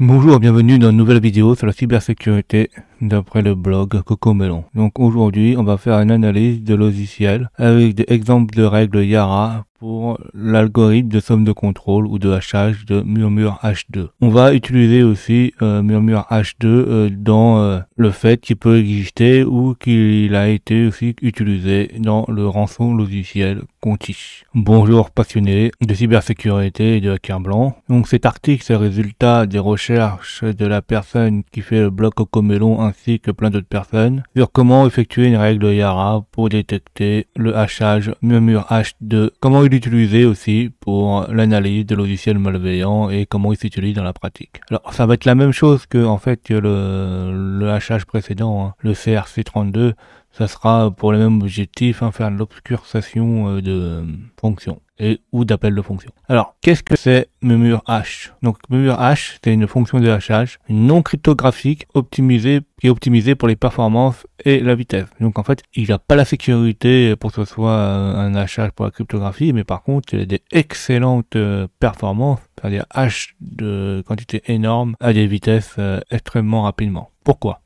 Bonjour, bienvenue dans une nouvelle vidéo sur la cybersécurité d'après le blog Cocomelon. Donc aujourd'hui, on va faire une analyse de logiciel avec des exemples de règles Yara pour l'algorithme de somme de contrôle ou de hachage de Murmure H2. On va utiliser aussi euh, Murmure H2 euh, dans euh, le fait qu'il peut exister ou qu'il a été aussi utilisé dans le rançon logiciel Conti. Bonjour passionnés de cybersécurité et de hacker blanc. Donc cet article, c'est le résultat des recherches de la personne qui fait le blog Cocomelon ainsi que plein d'autres personnes sur comment effectuer une règle Yara pour détecter le hachage murmure H2, comment l'utiliser aussi pour l'analyse de logiciels malveillants et comment il s'utilise dans la pratique. Alors ça va être la même chose que en fait le, hachage précédent, hein, le CRC32, ça sera pour le même objectif, hein, faire l'obscurcation euh, de euh, fonctions et ou d'appel de fonctions. Alors, qu'est-ce que c'est memur h Donc memur h, c'est une fonction de hachage non cryptographique optimisée qui est optimisée pour les performances et la vitesse. Donc en fait, il n'a pas la sécurité pour que ce soit euh, un hachage pour la cryptographie, mais par contre, il a des excellentes performances, c'est-à-dire h de quantité énorme à des vitesses extrêmement rapidement. Pourquoi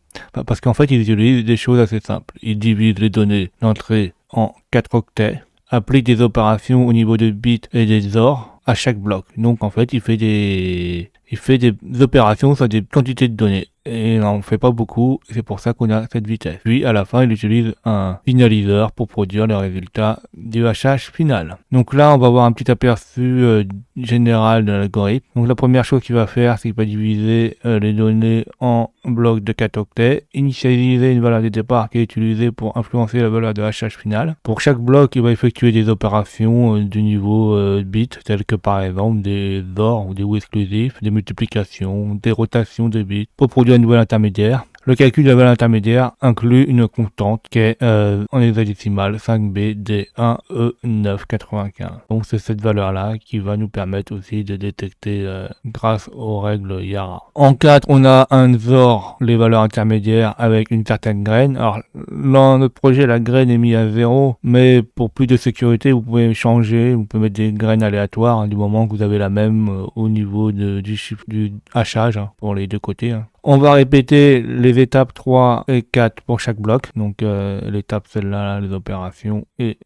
parce qu'en fait, ils utilisent des choses assez simples. Il divisent les données d'entrée en 4 octets, applique des opérations au niveau de bits et des OR à chaque bloc. Donc en fait, il fait il fait des opérations sur des quantités de données et on fait pas beaucoup, c'est pour ça qu'on a cette vitesse. Puis à la fin, il utilise un finaliseur pour produire le résultats du hachage final. Donc là, on va avoir un petit aperçu euh, général de l'algorithme. Donc la première chose qu'il va faire, c'est qu'il va diviser euh, les données en blocs de 4 octets, initialiser une valeur de départ qui est utilisée pour influencer la valeur de hachage final. Pour chaque bloc, il va effectuer des opérations euh, du niveau bit, telles que par exemple des OR ou des ou exclusifs, des multiplications, des rotations de bits, pour produire nouvelle intermédiaire. Le calcul de la valeur intermédiaire inclut une constante qui est euh, en hexadécimal 5BD1E995. Donc c'est cette valeur-là qui va nous permettre aussi de détecter euh, grâce aux règles Yara. En 4, on a un zor les valeurs intermédiaires avec une certaine graine. Alors dans notre projet, la graine est mise à zéro, mais pour plus de sécurité, vous pouvez changer, vous pouvez mettre des graines aléatoires hein, du moment que vous avez la même euh, au niveau de, du, du hachage hein, pour les deux côtés. Hein. On va répéter les étapes 3 et 4 pour chaque bloc. Donc euh, l'étape celle-là, les opérations et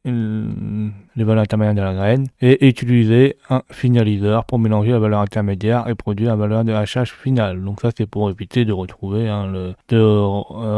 les valeurs intermédiaires de la graine, et utiliser un finaliseur pour mélanger la valeur intermédiaire et produire la valeur de hachage finale. Donc ça c'est pour éviter de retrouver hein, le, de euh,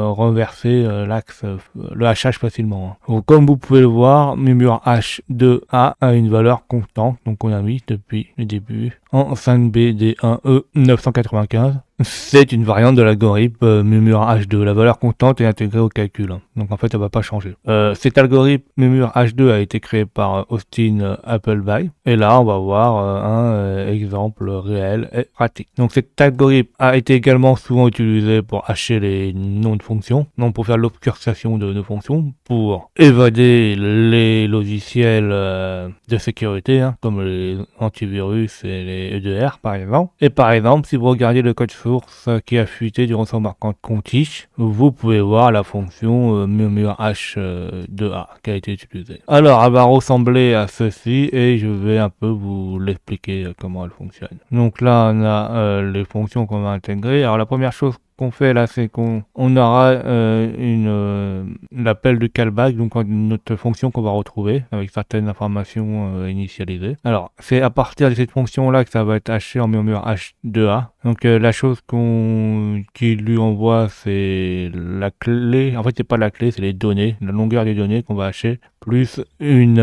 renverser euh, l'axe euh, le hachage facilement. Hein. comme vous pouvez le voir, murmur H2A a une valeur constante, donc on a mis depuis le début en 5BD1E995. C'est une variante de l'algorithme murmur H2. La valeur constante est intégrée au calcul. Hein. Donc en fait, elle va pas changer. cet algorithme Mumur H2 a été créé par Austin Appleby. Et là, on va voir euh, un euh, exemple réel et pratique. Donc cette algorithme a été également souvent utilisé pour hacher les noms de fonctions, non pour faire l'obcursation de, nos fonctions, pour évader les logiciels euh, de sécurité, hein, comme les antivirus et les EDR par exemple. Et par exemple, si vous regardez le code source qui a fuité durant son marquant de vous pouvez voir la fonction euh, h 2 a qui a été utilisée. Alors, Avaro sans à ceci et je vais un peu vous l'expliquer euh, comment elle fonctionne. Donc là on a euh, les fonctions qu'on va intégrer. Alors la première chose qu'on fait là, c'est qu'on aura euh, une euh, l'appel de callback, donc notre fonction qu'on va retrouver avec certaines informations euh, initialisées. Alors, c'est à partir de cette fonction-là que ça va être haché en murmure H2A. Donc, la chose qu'on qui lui envoie, c'est la clé. En fait, c'est pas la clé, c'est les données, la longueur des données qu'on va hacher plus une,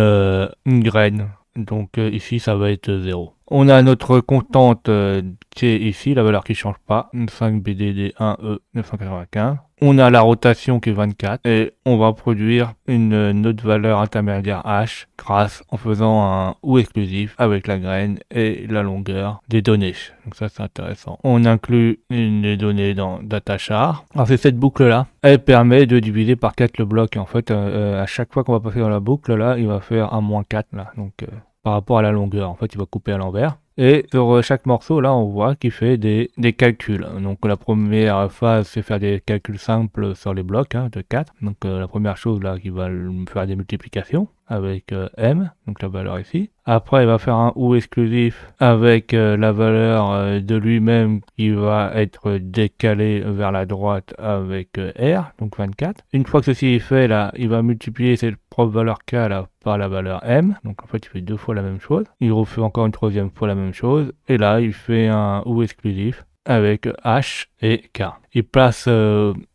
une graine. Donc euh, ici, ça va être 0. On a notre constante euh, qui est ici, la valeur qui ne change pas, 5 BDD1E995 on a la rotation qui est 24 et on va produire une autre valeur intermédiaire H grâce en faisant un ou exclusif avec la graine et la longueur des données. Donc ça c'est intéressant. On inclut les données dans DataChar. Alors c'est cette boucle là. Elle permet de diviser par 4 le bloc. Et en fait euh, euh, à chaque fois qu'on va passer dans la boucle là, il va faire un moins 4 là. Donc euh, par rapport à la longueur en fait il va couper à l'envers. Et sur euh, chaque morceau, là, on voit qu'il fait des, calculs. Donc la première phase, c'est faire des calculs simples sur les blocs hein, de 4. Donc euh, la première chose, là, qui va faire des multiplications avec euh, M, donc la valeur ici. Après, il va faire un ou exclusif avec euh, la valeur euh, de lui-même qui va être décalée vers la droite avec R, donc 24. Une fois que ceci est fait, là, il va multiplier cette propre valeur K là, par la valeur M. Donc en fait, il fait deux fois la même chose. Il refait encore une troisième fois la même chose. Et là, il fait un ou exclusif avec H et K. Il place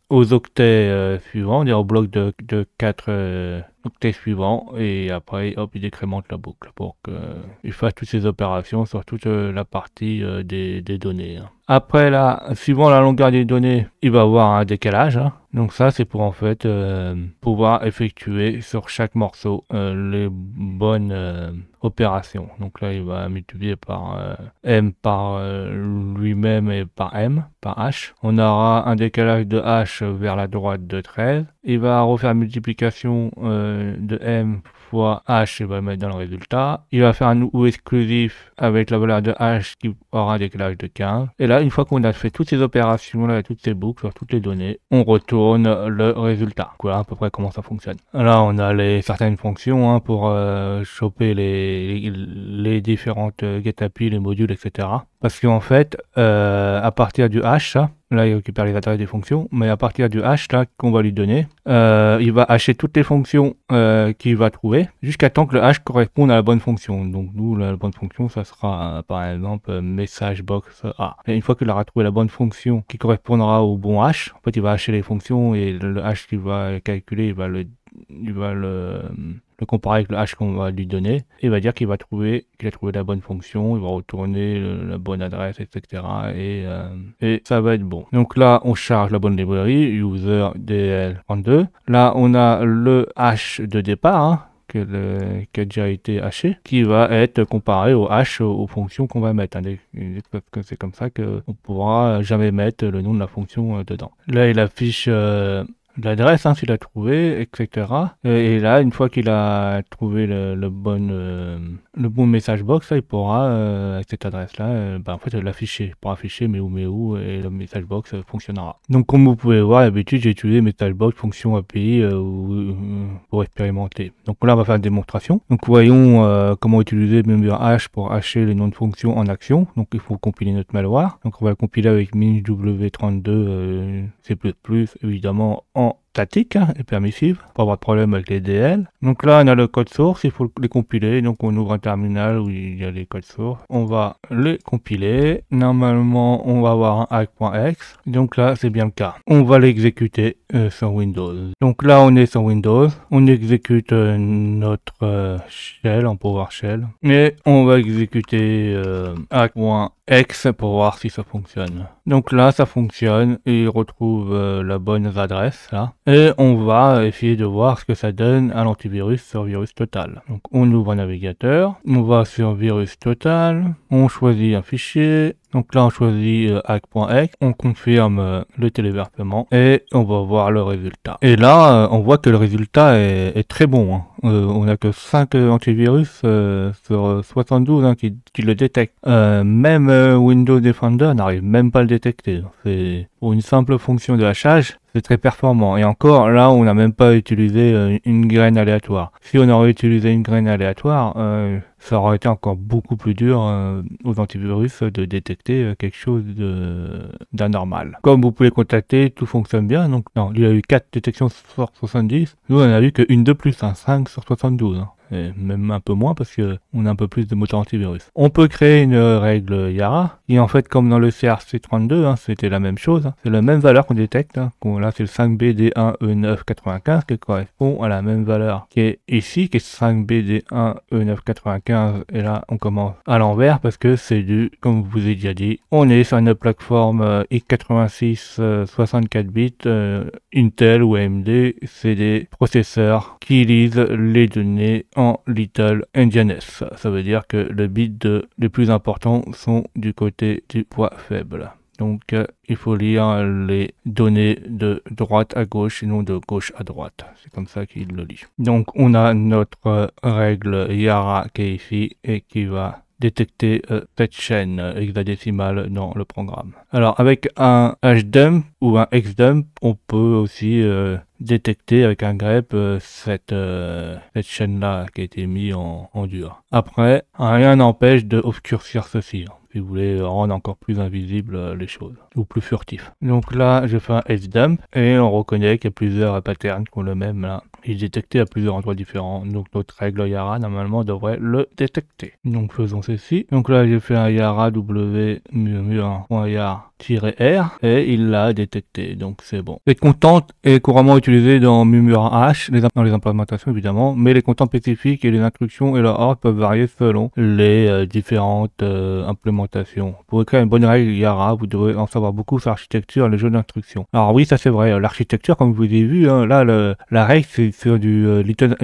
aux octets suivants, dire au bloc de, de 4 test suivant et après hop il décrémente la boucle pour euh, qu'il fasse toutes ses opérations sur toute euh, la partie euh, des données. Hein. Après, là, suivant la longueur des données, il va avoir un décalage. Hein. Donc ça, c'est pour en fait euh, pouvoir effectuer sur chaque morceau euh, les bonnes euh, opérations. Donc là, il va multiplier par M par lui-même et par M, par H. On aura un décalage de H vers la droite de 13. Il va refaire multiplication de M h, il va ben, mettre dans le résultat. Il va faire un ou exclusif avec la valeur de h qui aura un décalage de 15. Et là, une fois qu'on a fait toutes ces opérations là, toutes ces boucles sur toutes les données, on retourne le résultat. Voilà à peu près comment ça fonctionne. Là, on a les certaines fonctions hein, pour euh, choper les, les, différentes euh, get API, les modules, etc. Parce qu'en fait, euh, à partir du H, hein, là, il récupère les intérêts des fonctions, mais à partir du H, là, qu'on va lui donner, euh, il va hacher toutes les fonctions euh, qu'il va trouver, jusqu'à temps que le H corresponde à la bonne fonction. Donc, nous, la bonne fonction, ça sera, par exemple, message box A. Et une fois qu'il aura trouvé la bonne fonction qui correspondra au bon H, en fait, il va hacher les fonctions et le H qu'il va calculer, va le il va le le comparer avec le hash qu'on va lui donner, et va dire qu'il va trouver qu'il a trouvé la bonne fonction, il va retourner la bonne adresse, etc. Et, euh, et, ça va être bon. Donc là, on charge la bonne librairie, user DL32. Là, on a le hash de départ. Hein, que qui a déjà été haché, qui va être comparé au hash aux fonctions qu'on va mettre. Hein. que C'est comme ça qu'on pourra jamais mettre le nom de la fonction euh, dedans. Là, il affiche euh, l'adresse, hein, s'il a trouvé, etc. Et, là, une fois qu'il a trouvé le, bon, euh, le bon message box, il pourra, euh, avec cette adresse-là, euh, bah, en fait, l'afficher. Pour afficher mais où, mais où, et le message box euh, fonctionnera. Donc, comme vous pouvez voir, d'habitude, j'ai utilisé message box fonction API pour expérimenter. Donc là, on va faire une démonstration. Donc, voyons comment utiliser member h pour hacher les noms de fonctions en action. Donc, il faut compiler notre malware. Donc, on va le compiler avec minw32 C++, évidemment, en bon statique, et hein, permissive, pas avoir de problème avec les DL. Donc là, on a le code source, il faut les compiler, donc on ouvre un terminal où il y a les codes sources. On va les compiler. Normalement, on va avoir un hack.exe, donc là, c'est bien le cas. On va l'exécuter euh, sur Windows. Donc là, on est sur Windows, on exécute euh, notre euh, shell en PowerShell, et on va exécuter hack.exe pour voir si ça fonctionne. Donc là, ça fonctionne, et il retrouve la bonne adresse, là. Et on va essayer de voir ce que ça donne à l'antivirus sur virus total. Donc on ouvre un navigateur, on va sur virus total, on choisit un fichier, donc là on choisit euh, hack.exe, on confirme euh, le téléversement et on va voir le résultat. Et là euh, on voit que le résultat est, très bon. Hein. on a que 5 antivirus sur 72 hein, qui, qui, le détectent. même Windows Defender n'arrive même pas à le détecter. C'est pour une simple fonction de hachage, très performant. Et encore, là, on n'a même pas utilisé euh, une graine aléatoire. Si on aurait utilisé une graine aléatoire, euh, ça aurait été encore beaucoup plus dur euh, aux antivirus de détecter euh, quelque chose d'anormal. Comme vous pouvez contacter, tout fonctionne bien. Donc, non, il y a eu 4 détections sur 70. Nous, on en a eu qu'une de plus, 5 sur 72. Hein. Et même un peu moins parce que on a un peu plus de moteurs antivirus. On peut créer une règle Yara et en fait comme dans le CRC32 hein, c'était la même chose, hein. c'est la même valeur qu'on détecte, là c'est le 5BD1E995 qui correspond à la même valeur qui est ici qui est 5BD1E995 Hein, et là on commence à l'envers parce que c'est du, comme je vous ai déjà dit, on est sur une plateforme euh, x86 64 euh, bits, euh, Intel ou AMD, c'est des processeurs qui lisent les données en Little S, Ça veut dire que le bits de, les plus importants sont du côté du poids faible. Donc, euh, il faut lire les données de droite à gauche et non de gauche à droite. C'est comme ça qu'il le lit. Donc, on a notre règle Yara qui est ici et qui va détecter euh, cette chaîne hexadécimale dans le programme. Alors avec un hdump ou un xdump, on peut aussi euh, détecter avec un grep cette, chaîne-là qui a été mise en, dur. Après, rien n'empêche de obscurcir ceci. Hein si vous voulez rendre encore plus invisible euh, les choses ou plus furtif. Donc là, j'ai fait un s et on reconnaît qu'il y a plusieurs patterns qui ont le même là. Il est détecté à plusieurs endroits différents. Donc notre règle Yara normalement devrait le détecter. Donc faisons ceci. Donc là, j'ai fait un Yara W mieux r et il l'a détecté. Donc c'est bon. Les contentes est couramment utilisé dans Mumura H, les dans les implémentations évidemment, mais les contents spécifiques et les instructions et leur ordre peuvent varier selon les euh, différentes euh, implémentations pour écrire une bonne règle il aura, vous devez en savoir beaucoup sur l'architecture et les jeux d'instruction. Alors oui, ça c'est vrai, l'architecture, comme vous avez vu, hein, là, la règle c'est sur du euh, Little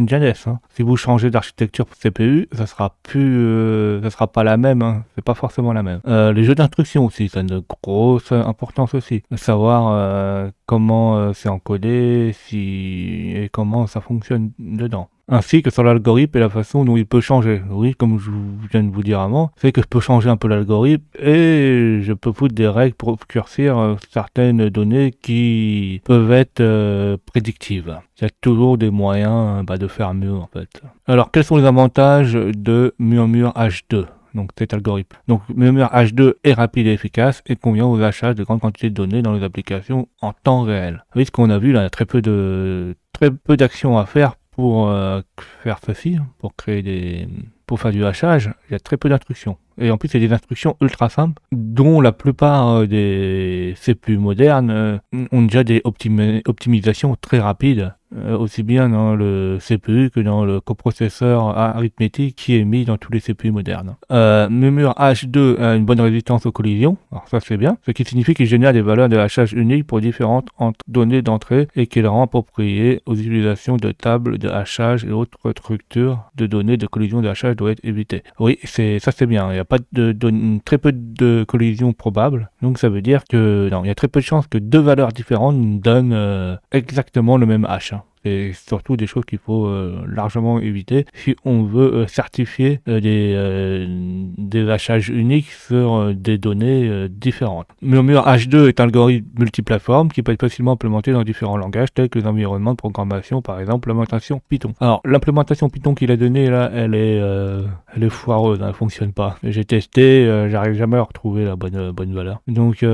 hein. Si vous changez d'architecture pour CPU, ça sera plus... Euh, ça sera pas la même, hein. c'est pas forcément la même. Euh, les jeux d'instruction aussi, ça a une grosse importance aussi. Savoir comment c'est encodé, si... et comment ça fonctionne dedans ainsi que sur l'algorithme et la façon dont il peut changer. Oui, comme je viens de vous dire avant, c'est que je peux changer un peu l'algorithme et je peux foutre des règles pour obscurcir euh, certaines données qui peuvent être euh, prédictives. Il y a toujours des moyens euh, bah, de faire mieux en fait. Alors quels sont les avantages de Murmur H2 donc cet algorithme. Donc murmur H2 est rapide et efficace et convient aux achats de grandes quantités de données dans les applications en temps réel. Vous ce qu'on a vu là, très peu de très peu d'actions à faire pour euh, faire ceci, hein, pour créer des, pour faire du hachage, il y a très peu d'instructions. Et en plus, c'est des instructions ultra simples, dont la plupart euh, des CPU modernes euh, ont déjà des optimisations très rapides, euh, aussi bien dans le CPU que dans le coprocesseur arithmétique qui est mis dans tous les CPU modernes. Euh, Memur H2 a une bonne résistance aux collisions, alors ça c'est bien, ce qui signifie qu'il génère des valeurs de hachage uniques pour différentes données d'entrée et qu'il rend approprié aux utilisations de tables de hachage et autres structures de données de collision de hachage doit être évité. Oui, c'est ça c'est bien. Il n'y a pas de, très peu de collisions probables. Donc ça veut dire que non, il y a très peu de chances que deux valeurs différentes donnent euh, exactement le même H. Hein c'est surtout des choses qu'il faut euh, largement éviter si on veut euh, certifier euh, des, des hachages uniques sur des données différentes. Murmur H2 est un algorithme multiplateforme qui peut être facilement implémenté dans différents langages tels que les environnements de programmation, par exemple l'implémentation Python. Alors l'implémentation Python qu'il a donnée là, elle est, foireuse, elle est foireuse, hein, elle fonctionne pas. J'ai testé, j'arrive jamais à retrouver la bonne, bonne valeur. Donc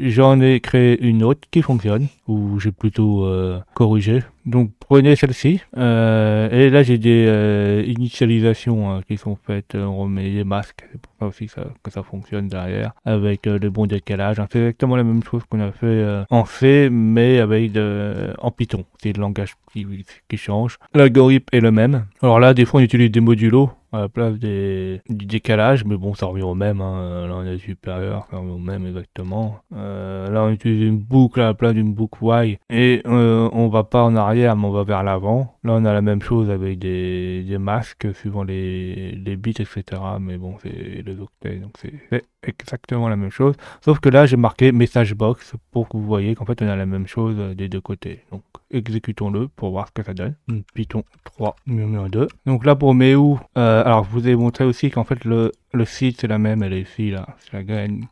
j'en ai créé une autre qui fonctionne, ou j'ai plutôt corrigé donc prenez celle-ci. Euh, et là j'ai des euh, initialisations hein, qui sont faites. On remet les masques, aussi que ça fonctionne derrière avec le euh, bon décalage. Hein. C'est exactement la même chose qu'on a fait euh, en C, mais avec euh, en Python. C'est le langage qui, change. L'algorithme est le même. Alors là, des fois, on utilise des modulos à la place des, du décalage, mais bon, ça revient au même. Hein. Là, on est supérieur, ça revient au même exactement. là, on utilise une boucle à la place d'une boucle Y, et on va pas en arrière, mais on va vers l'avant. Là, on a la même chose avec des, des masques suivant les, les bits, etc. Mais bon, c'est de Docteil. Donc c'est exactement la même chose. Sauf que là, j'ai marqué message box pour que vous voyez qu'en fait, on a la même chose euh, des deux côtés. Donc, exécutons-le pour voir ce que ça donne. Mm. Python 3 numéro 2. Donc là, pour Méou, euh, alors, je vous ai montré aussi qu'en fait, le, le site, c'est la même. Elle est ici, là. C'est la graine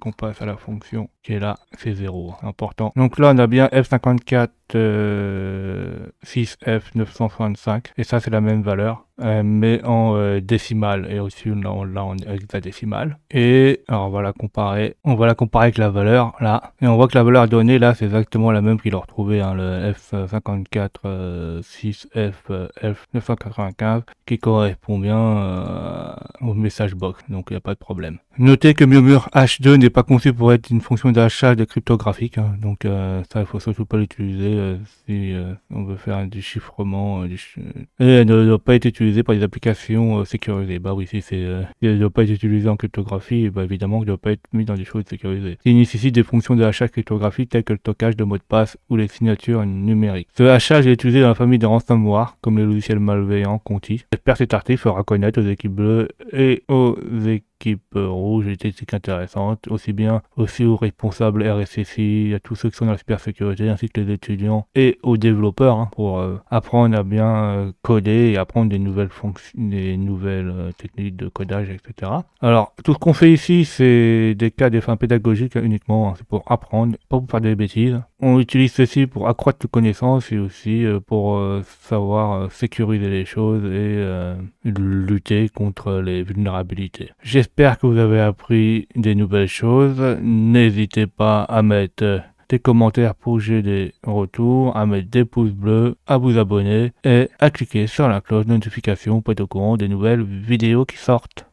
qu'on passe à la fonction qui est là. C'est 0. important. Donc là, on a bien F54 6F965. Euh, Et ça, c'est la même valeur. mais en décimale. Et au là, on l'a en hexadécimale. Et alors on va la comparer. On va la comparer avec la valeur là. Et on voit que la valeur donnée là c'est exactement la même qu'il a retrouvée. Hein, le F54 f euh, F995 euh, qui correspond bien euh, au message box. Donc il n'y a pas de problème. Notez que murmur H2 n'est pas conçu pour être une fonction d'achat de cryptographique, hein. donc euh, ça il faut surtout pas l'utiliser euh, si euh, on veut faire du chiffrement. Et elle ne doit pas être utilisée par des applications sécurisées. Bah oui, si, c'est, elle ne doit pas être utilisée en cryptographie, bah évidemment qu'elle ne doit pas être mise dans des choses sécurisées. Il nécessite des fonctions d'achat cryptographique telles que le stockage de mots de passe ou les signatures numériques. Ce hachage est utilisé dans la famille de ransomware, comme les logiciels malveillants Conti. J'espère cet article fera connaître aux équipes bleues et aux équipes équipe euh, rouge était intéressante, aussi bien aussi aux responsables RSSI, à tous ceux qui sont dans la cybersécurité, ainsi que les étudiants et aux développeurs hein, pour euh, apprendre à bien euh, coder et apprendre des nouvelles fonctions, des nouvelles techniques de codage, etc. Alors tout ce qu'on fait ici, c'est des cas des fins pédagogiques uniquement, hein. c'est pour apprendre, pas pour faire des bêtises on utilise ceci pour accroître les connaissances et aussi euh, pour euh, savoir euh, sécuriser les choses et lutter contre les vulnérabilités. J'espère que vous avez appris des nouvelles choses. N'hésitez pas à mettre des commentaires pour j'ai des retours, à mettre des pouces bleus, à vous abonner et à cliquer sur la cloche de notification pour être au courant des nouvelles vidéos qui sortent.